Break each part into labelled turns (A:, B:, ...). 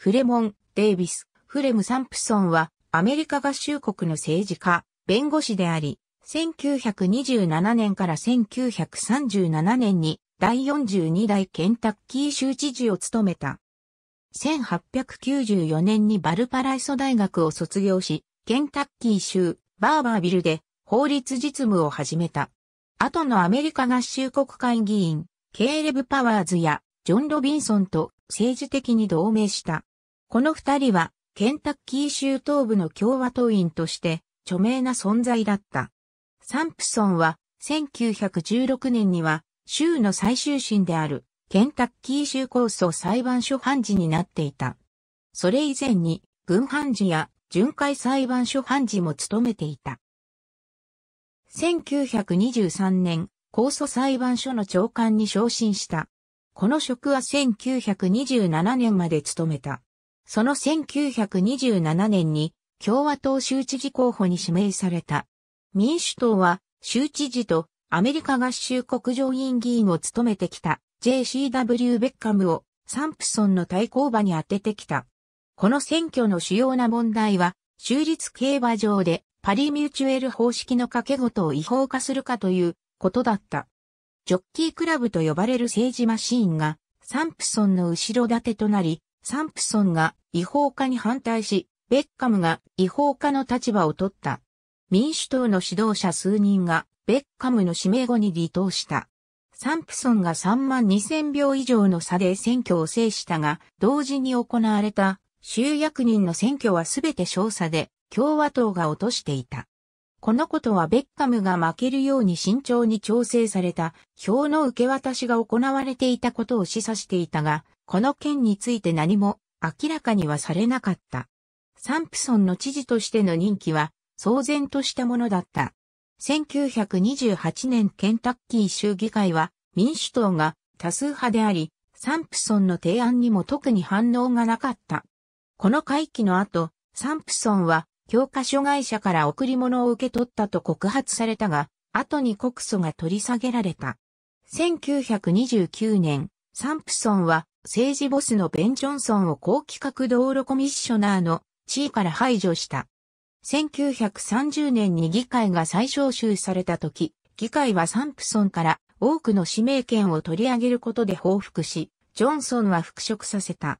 A: フレモン・デイビス、フレム・サンプソンは、アメリカ合衆国の政治家、弁護士であり、1927年から1937年に第42代ケンタッキー州知事を務めた。1894年にバルパライソ大学を卒業し、ケンタッキー州バーバービルで法律実務を始めた。後のアメリカ合衆国会議員、ケーレブ・パワーズやジョン・ロビンソンと政治的に同盟した。この二人は、ケンタッキー州東部の共和党員として、著名な存在だった。サンプソンは、1916年には、州の最終審である、ケンタッキー州控訴裁判所判事になっていた。それ以前に、軍判事や巡回裁判所判事も務めていた。1923年、控訴裁判所の長官に昇進した。この職は1927年まで務めた。その1927年に共和党州知事候補に指名された。民主党は州知事とアメリカ合衆国上院議員を務めてきた JCW ベッカムをサンプソンの対抗馬に当ててきた。この選挙の主要な問題は州立競馬場でパリミューチュエル方式の掛け事を違法化するかということだった。ジョッキークラブと呼ばれる政治マシーンがサンプソンの後ろ盾となりサンプソンが違法化に反対し、ベッカムが違法化の立場を取った。民主党の指導者数人がベッカムの指名後に離党した。サンプソンが3万2000票以上の差で選挙を制したが、同時に行われた州役人の選挙はすべて少佐で共和党が落としていた。このことはベッカムが負けるように慎重に調整された票の受け渡しが行われていたことを示唆していたが、この件について何も明らかにはされなかった。サンプソンの知事としての任期は騒然としたものだった。1928年ケンタッキー州議会は民主党が多数派であり、サンプソンの提案にも特に反応がなかった。この会期の後、サンプソンは教科書会社から贈り物を受け取ったと告発されたが、後に告訴が取り下げられた。1929年、サンプソンは政治ボスのベン・ジョンソンを高規格道路コミッショナーの地位から排除した。1930年に議会が再招集された時、議会はサンプソンから多くの指名権を取り上げることで報復し、ジョンソンは復職させた。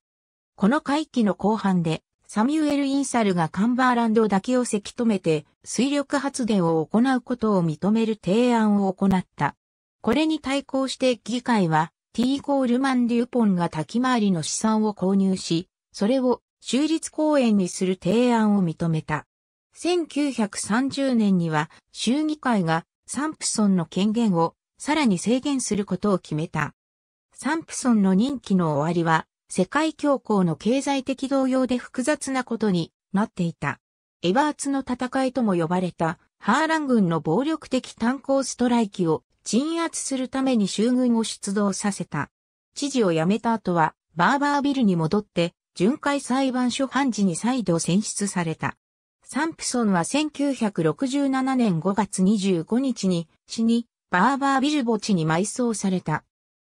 A: この会期の後半で、サミュエル・インサルがカンバーランドだけをせき止めて、水力発電を行うことを認める提案を行った。これに対抗して議会は、ー・コールマン・デュポンが滝回りの資産を購入し、それを州立公園にする提案を認めた。1930年には州議会がサンプソンの権限をさらに制限することを決めた。サンプソンの任期の終わりは世界恐慌の経済的動揺で複雑なことになっていた。エバーツの戦いとも呼ばれたハーラン軍の暴力的炭鉱ストライキを鎮圧するために衆軍を出動させた。知事を辞めた後は、バーバービルに戻って、巡回裁判所判事に再度選出された。サンプソンは1967年5月25日に死に、バーバービル墓地に埋葬された。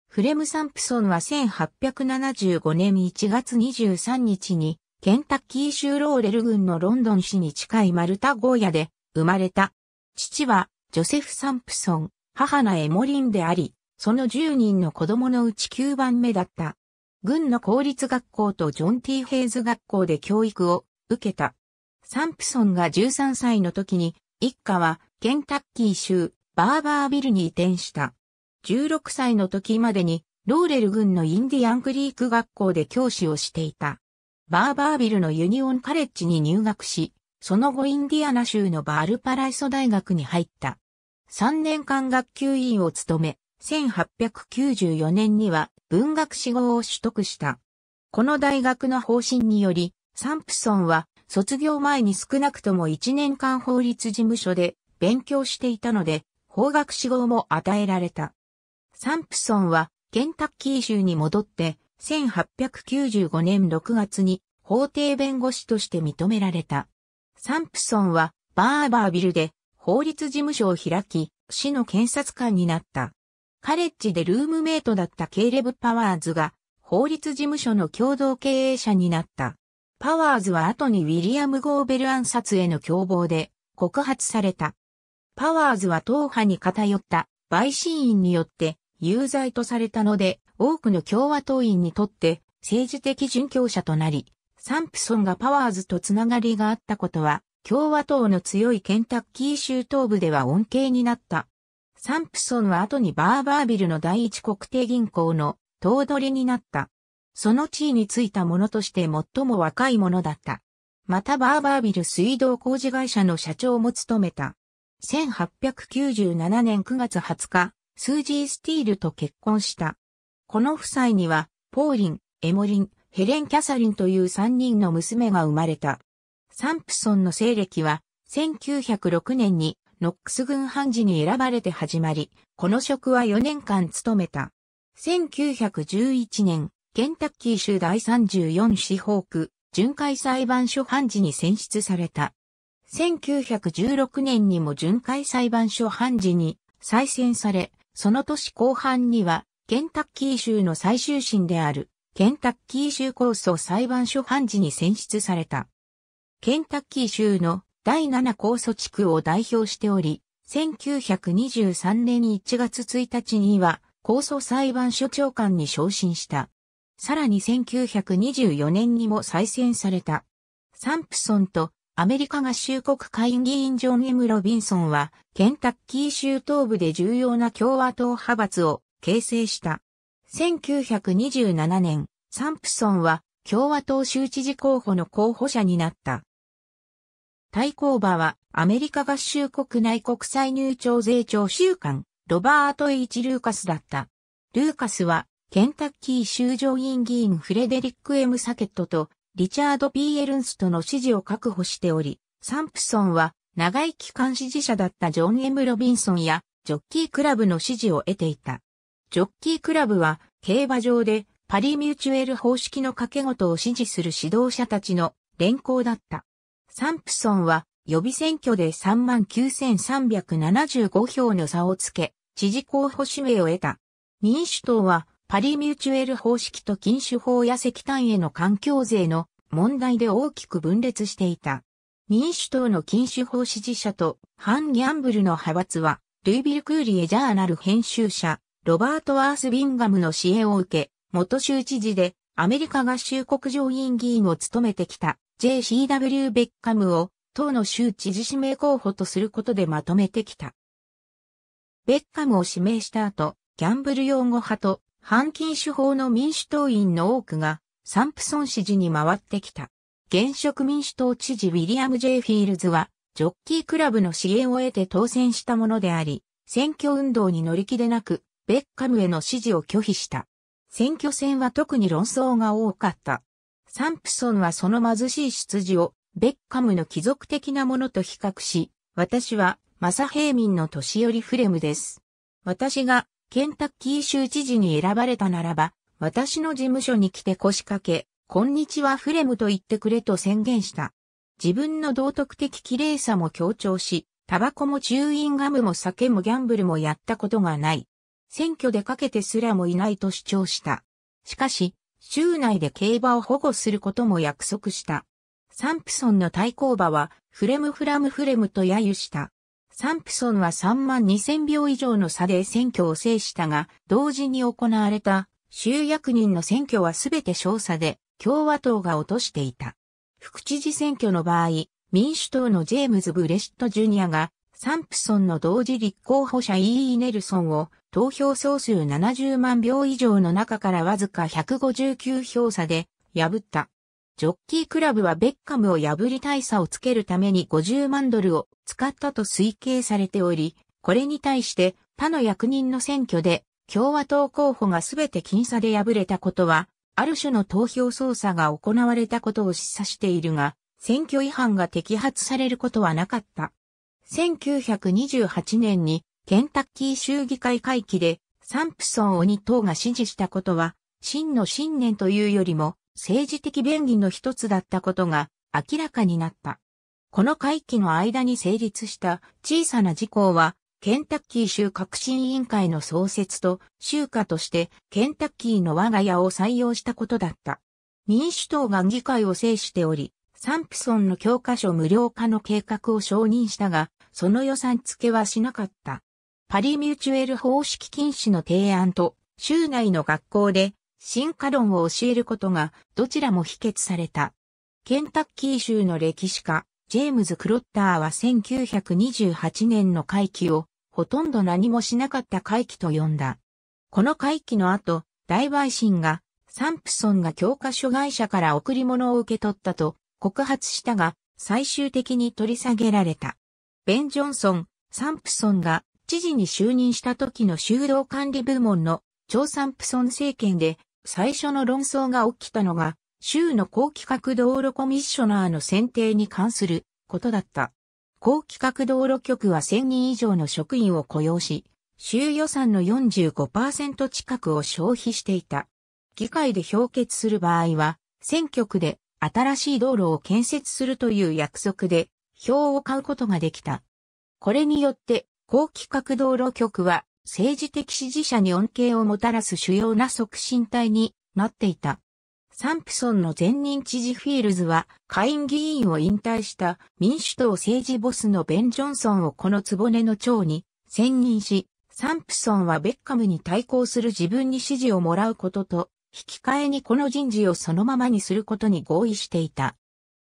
A: フレム・サンプソンは1875年1月23日に、ケンタッキー州ローレル郡のロンドン市に近いマルタゴーヤで生まれた。父は、ジョセフ・サンプソン。母のエモリンであり、その10人の子供のうち9番目だった。軍の公立学校とジョン・ティ・ヘイズ学校で教育を受けた。サンプソンが13歳の時に、一家はケンタッキー州バーバービルに移転した。16歳の時までにローレル軍のインディアンクリーク学校で教師をしていた。バーバービルのユニオンカレッジに入学し、その後インディアナ州のバールパライソ大学に入った。3年間学級委員を務め、1894年には文学士号を取得した。この大学の方針により、サンプソンは卒業前に少なくとも1年間法律事務所で勉強していたので、法学士号も与えられた。サンプソンはケンタッキー州に戻って、1895年6月に法廷弁護士として認められた。サンプソンはバーバービルで法律事務所を開き、市の検察官になった。カレッジでルームメイトだったケイレブ・パワーズが、法律事務所の共同経営者になった。パワーズは後にウィリアム・ゴーベル暗殺への共謀で告発された。パワーズは党派に偏った陪審員によって有罪とされたので、多くの共和党員にとって政治的殉教者となり、サンプソンがパワーズとつながりがあったことは共和党の強いケンタッキー州東部では恩恵になった。サンプソンは後にバーバービルの第一国定銀行の頭取になった。その地位についた者として最も若い者だった。またバーバービル水道工事会社の社長も務めた。1897年9月20日、スージー・スティールと結婚した。この夫妻には、ポーリン、エモリン、ヘレン・キャサリンという3人の娘が生まれた。サンプソンの西暦は、1906年にノックス軍判事に選ばれて始まり、この職は4年間務めた。1911年、ケンタッキー州第34司法区、巡回裁判所判事に選出された。1916年にも巡回裁判所判事に再選され、その年後半には、ケンタッキー州の最終審である、ケンタッキー州構想裁判所判事に選出された。ケンタッキー州の第7高祖地区を代表しており、1923年1月1日には、高祖裁判所長官に昇進した。さらに1924年にも再選された。サンプソンとアメリカ合衆国会議員ジョン・エム・ロビンソンは、ケンタッキー州東部で重要な共和党派閥を形成した。1927年、サンプソンは共和党州知事候補の候補者になった。対抗馬はアメリカ合衆国内国際入庁税庁収官、ロバート・イチ・ルーカスだった。ルーカスは、ケンタッキー州上院議員フレデリック・エム・サケットとリチャード・ピーエルンストの支持を確保しており、サンプソンは長い期間支持者だったジョン・エム・ロビンソンやジョッキークラブの支持を得ていた。ジョッキークラブは競馬場でパリミューチュエル方式の掛け事を支持する指導者たちの連行だった。サンプソンは予備選挙で39,375票の差をつけ、知事候補指名を得た。民主党はパリミューチュエル方式と禁酒法や石炭への環境税の問題で大きく分裂していた。民主党の禁酒法支持者と反ギャンブルの派閥は、ルイビル・クーリエ・ジャーナル編集者、ロバート・アース・ビンガムの支援を受け、元州知事でアメリカ合衆国上院議員を務めてきた JCW ベッカムを党の州知事指名候補とすることでまとめてきた。ベッカムを指名した後、ギャンブル擁護派と反禁手法の民主党員の多くがサンプソン支持に回ってきた。現職民主党知事ウィリアム・ジェイ・フィールズは、ジョッキークラブの支援を得て当選したものであり、選挙運動に乗り気でなく、ベッカムへの支持を拒否した。選挙戦は特に論争が多かった。サンプソンはその貧しい出自をベッカムの貴族的なものと比較し、私はマサヘミンの年寄りフレムです。私がケンタッキー州知事に選ばれたならば、私の事務所に来て腰掛け、こんにちはフレムと言ってくれと宣言した。自分の道徳的綺麗さも強調し、タバコもチューインガムも酒もギャンブルもやったことがない。選挙でかけてすらもいないと主張した。しかし、州内で競馬を保護することも約束した。サンプソンの対抗馬は、フレムフラムフレムと揶揄した。サンプソンは3万2000票以上の差で選挙を制したが、同時に行われた州役人の選挙はすべて少佐で共和党が落としていた。副知事選挙の場合、民主党のジェームズ・ブレシット・ジュニアがサンプソンの同時立候補者ーイ・ネルソンを投票総数70万票以上の中からわずか159票差で破った。ジョッキークラブはベッカムを破り大差をつけるために50万ドルを使ったと推計されており、これに対して他の役人の選挙で共和党候補が全て僅差で敗れたことは、ある種の投票操作が行われたことを示唆しているが、選挙違反が摘発されることはなかった。1928年にケンタッキー州議会会期でサンプソン鬼党が支持したことは、真の信念というよりも政治的便宜の一つだったことが明らかになった。この会期の間に成立した小さな事項は、ケンタッキー州革新委員会の創設と、州下としてケンタッキーの我が家を採用したことだった。民主党が議会を制しており、サンプソンの教科書無料化の計画を承認したが、その予算付けはしなかった。パリミューチュエル方式禁止の提案と、州内の学校で進化論を教えることがどちらも否決された。ケンタッキー州の歴史家、ジェームズ・クロッターは1928年の会期をほとんど何もしなかった会期と呼んだ。この会期の後、大陪審がサンプソンが教科書会社から贈り物を受け取ったと告発したが、最終的に取り下げられた。ベン・ジョンソン、サンプソンが知事に就任した時の修道管理部門の超サンプソン政権で最初の論争が起きたのが州の高規格道路コミッショナーの選定に関することだった。高規格道路局は1000人以上の職員を雇用し、州予算の45%近くを消費していた。議会で評決する場合は、選挙区で新しい道路を建設するという約束で票を買うことができた。これによって、高規格道路局は政治的支持者に恩恵をもたらす主要な促進体になっていた。サンプソンの前任知事フィールズは下院議員を引退した民主党政治ボスのベン・ジョンソンをこの根の長に選任し、サンプソンはベッカムに対抗する自分に支持をもらうことと、引き換えにこの人事をそのままにすることに合意していた。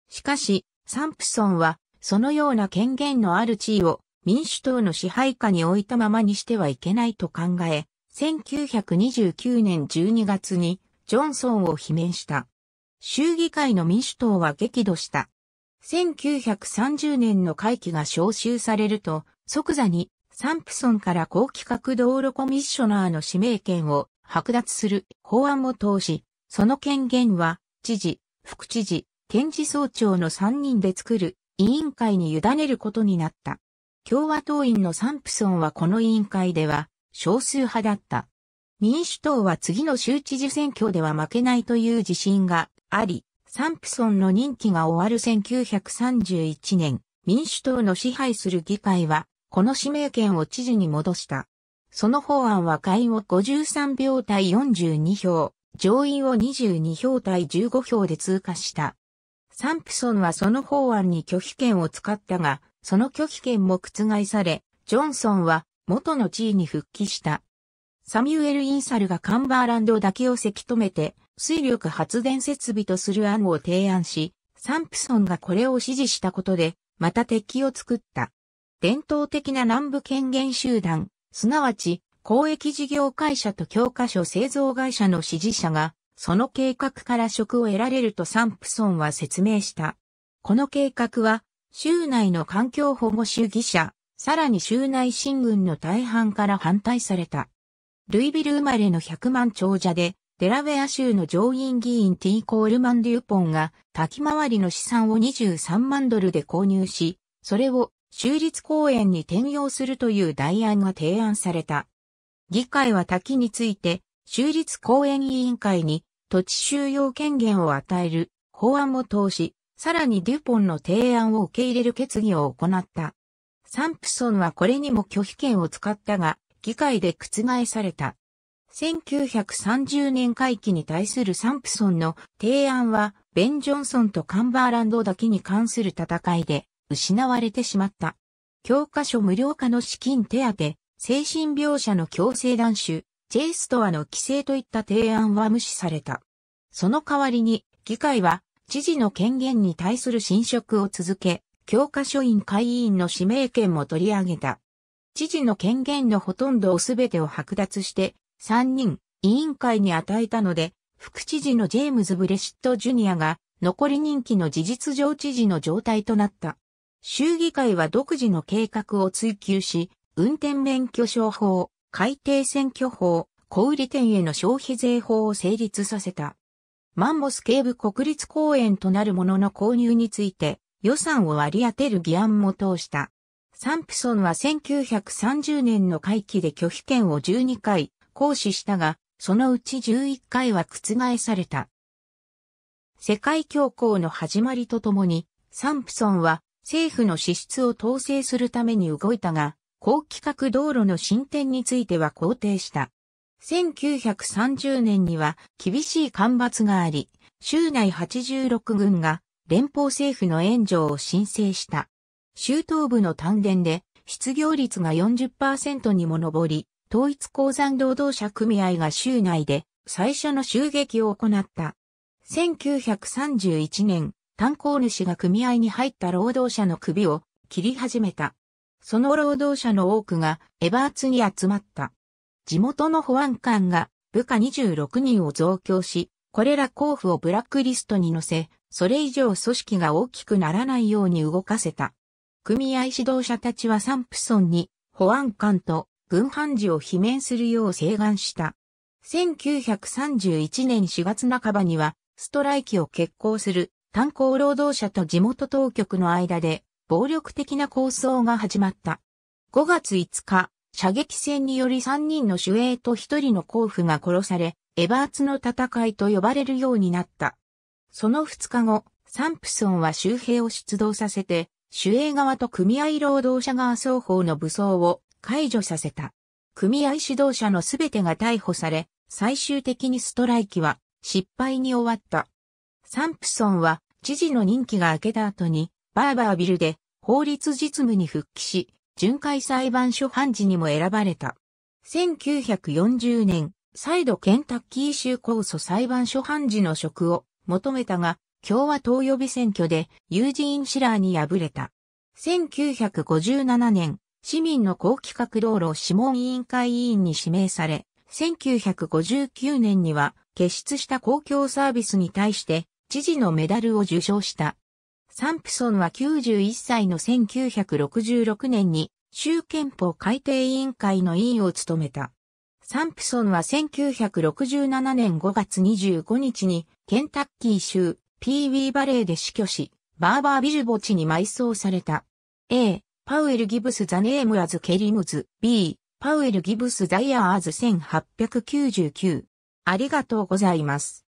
A: しかし、サンプソンはそのような権限のある地位を民主党の支配下に置いたままにしてはいけないと考え、1929年12月にジョンソンを罷免した。衆議会の民主党は激怒した。1930年の会期が召集されると、即座にサンプソンから高規格道路コミッショナーの指名権を剥奪する法案を通し、その権限は知事、副知事、検事総長の3人で作る委員会に委ねることになった。共和党員のサンプソンはこの委員会では少数派だった。民主党は次の州知事選挙では負けないという自信があり、サンプソンの任期が終わる1931年、民主党の支配する議会は、この指名権を知事に戻した。その法案は会を53票対42票、上院を22票対15票で通過した。サンプソンはその法案に拒否権を使ったが、その拒否権も覆され、ジョンソンは元の地位に復帰した。サミュエル・インサルがカンバーランドだけをせき止めて、水力発電設備とする案を提案し、サンプソンがこれを支持したことで、また敵を作った。伝統的な南部権限集団、すなわち、公益事業会社と教科書製造会社の支持者が、その計画から職を得られるとサンプソンは説明した。この計画は、州内の環境保護主義者、さらに州内新軍の大半から反対された。ルイビル生まれの100万長者で、デラウェア州の上院議員ティー・コールマン・デューポンが滝回りの資産を23万ドルで購入し、それを州立公園に転用するという代案が提案された。議会は滝について、州立公園委員会に土地収容権限を与える法案も通し、さらにデュポンの提案を受け入れる決議を行った。サンプソンはこれにも拒否権を使ったが、議会で覆された。1930年会期に対するサンプソンの提案は、ベン・ジョンソンとカンバーランドだけに関する戦いで失われてしまった。教科書無料化の資金手当、精神病者の強制断種、ェイストアの規制といった提案は無視された。その代わりに、議会は、知事の権限に対する侵食を続け、教科書院会委員の指名権も取り上げた。知事の権限のほとんどを全てを剥奪して、3人、委員会に与えたので、副知事のジェームズ・ブレシット・ジュニアが、残り任期の事実上知事の状態となった。衆議会は独自の計画を追求し、運転免許証法、海底選挙法、小売店への消費税法を成立させた。マンモス警部国立公園となるものの購入について予算を割り当てる議案も通した。サンプソンは1930年の会期で拒否権を12回行使したが、そのうち11回は覆された。世界恐慌の始まりとともに、サンプソンは政府の支出を統制するために動いたが、高規格道路の進展については肯定した。1930年には厳しい干ばつがあり、州内86軍が連邦政府の援助を申請した。州東部の丹田で失業率が40%にも上り、統一鉱山労働者組合が州内で最初の襲撃を行った。1931年、炭鉱主が組合に入った労働者の首を切り始めた。その労働者の多くがエバーツに集まった。地元の保安官が部下26人を増強し、これら交付をブラックリストに載せ、それ以上組織が大きくならないように動かせた。組合指導者たちはサンプソンに保安官と軍判事を罷免するよう請願した。1931年4月半ばにはストライキを決行する炭鉱労働者と地元当局の間で暴力的な構想が始まった。5月5日、射撃戦により3人の守衛と1人の甲府が殺され、エバーツの戦いと呼ばれるようになった。その2日後、サンプソンは周兵を出動させて、守衛側と組合労働者側双方の武装を解除させた。組合指導者のすべてが逮捕され、最終的にストライキは失敗に終わった。サンプソンは知事の任期が明けた後にバーバービルで法律実務に復帰し、巡回裁判所判事にも選ばれた。1940年、再度ケンタッキー州控訴裁判所判事の職を求めたが、共和党予備選挙でユージーン・シラーに敗れた。1957年、市民の高規格道路諮問委員会委員に指名され、1959年には、結出した公共サービスに対して、知事のメダルを受賞した。サンプソンは91歳の1966年に州憲法改定委員会の委員を務めた。サンプソンは1967年5月25日にケンタッキー州ピーウィーバレーで死去し、バーバービル墓地に埋葬された。A. パウエル・ギブス・ザ・ネーム・アズ・ケリムズ B. パウエル・ギブス・ザ・イヤーズ1899ありがとうございます。